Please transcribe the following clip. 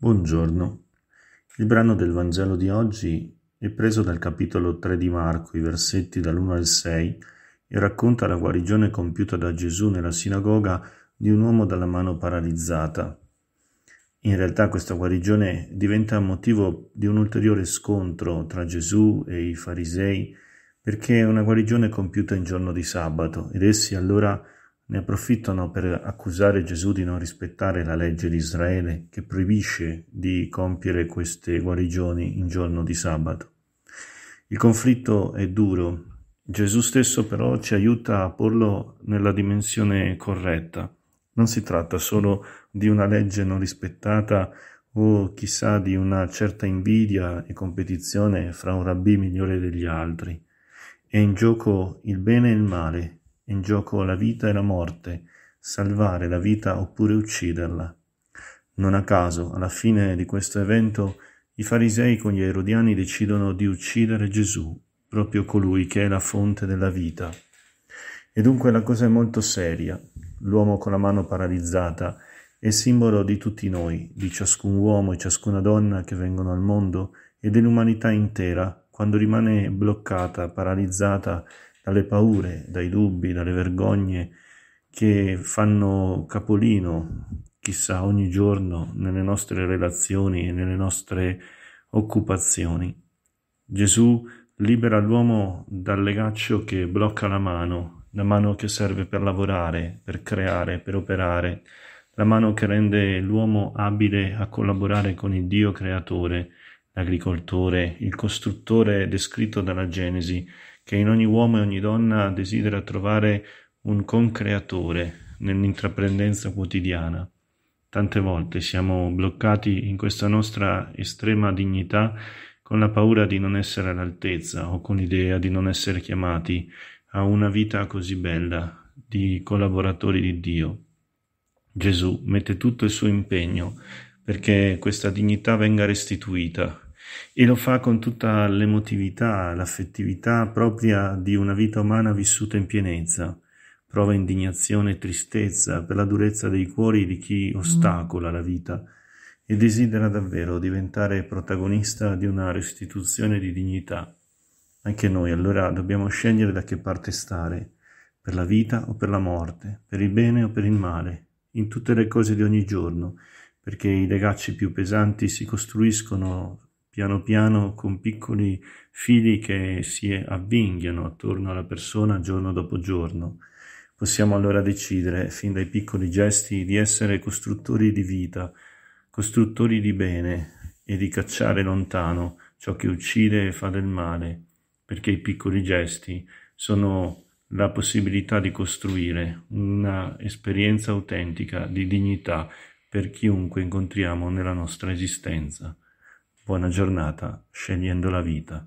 Buongiorno. Il brano del Vangelo di oggi è preso dal capitolo 3 di Marco, i versetti dall'1 al 6, e racconta la guarigione compiuta da Gesù nella sinagoga di un uomo dalla mano paralizzata. In realtà questa guarigione diventa motivo di un ulteriore scontro tra Gesù e i farisei perché è una guarigione compiuta in giorno di sabato ed essi allora ne approfittano per accusare Gesù di non rispettare la legge di Israele che proibisce di compiere queste guarigioni in giorno di sabato. Il conflitto è duro, Gesù stesso però ci aiuta a porlo nella dimensione corretta. Non si tratta solo di una legge non rispettata o chissà di una certa invidia e competizione fra un rabbì migliore degli altri. È in gioco il bene e il male, in gioco la vita e la morte, salvare la vita oppure ucciderla. Non a caso, alla fine di questo evento, i farisei con gli erodiani decidono di uccidere Gesù, proprio colui che è la fonte della vita. E dunque la cosa è molto seria. L'uomo con la mano paralizzata è simbolo di tutti noi, di ciascun uomo e ciascuna donna che vengono al mondo e dell'umanità intera quando rimane bloccata, paralizzata dalle paure, dai dubbi, dalle vergogne che fanno capolino, chissà, ogni giorno nelle nostre relazioni e nelle nostre occupazioni. Gesù libera l'uomo dal legaccio che blocca la mano, la mano che serve per lavorare, per creare, per operare, la mano che rende l'uomo abile a collaborare con il Dio creatore, l'agricoltore, il costruttore descritto dalla Genesi, che in ogni uomo e ogni donna desidera trovare un concreatore nell'intraprendenza quotidiana. Tante volte siamo bloccati in questa nostra estrema dignità con la paura di non essere all'altezza o con l'idea di non essere chiamati a una vita così bella di collaboratori di Dio. Gesù mette tutto il suo impegno perché questa dignità venga restituita e lo fa con tutta l'emotività, l'affettività propria di una vita umana vissuta in pienezza. Prova indignazione e tristezza per la durezza dei cuori di chi mm. ostacola la vita e desidera davvero diventare protagonista di una restituzione di dignità. Anche noi allora dobbiamo scegliere da che parte stare, per la vita o per la morte, per il bene o per il male, in tutte le cose di ogni giorno, perché i legacci più pesanti si costruiscono piano piano con piccoli fili che si avvinghiano attorno alla persona giorno dopo giorno. Possiamo allora decidere, fin dai piccoli gesti, di essere costruttori di vita, costruttori di bene e di cacciare lontano ciò che uccide e fa del male, perché i piccoli gesti sono la possibilità di costruire una esperienza autentica di dignità per chiunque incontriamo nella nostra esistenza. Buona giornata, scegliendo la vita.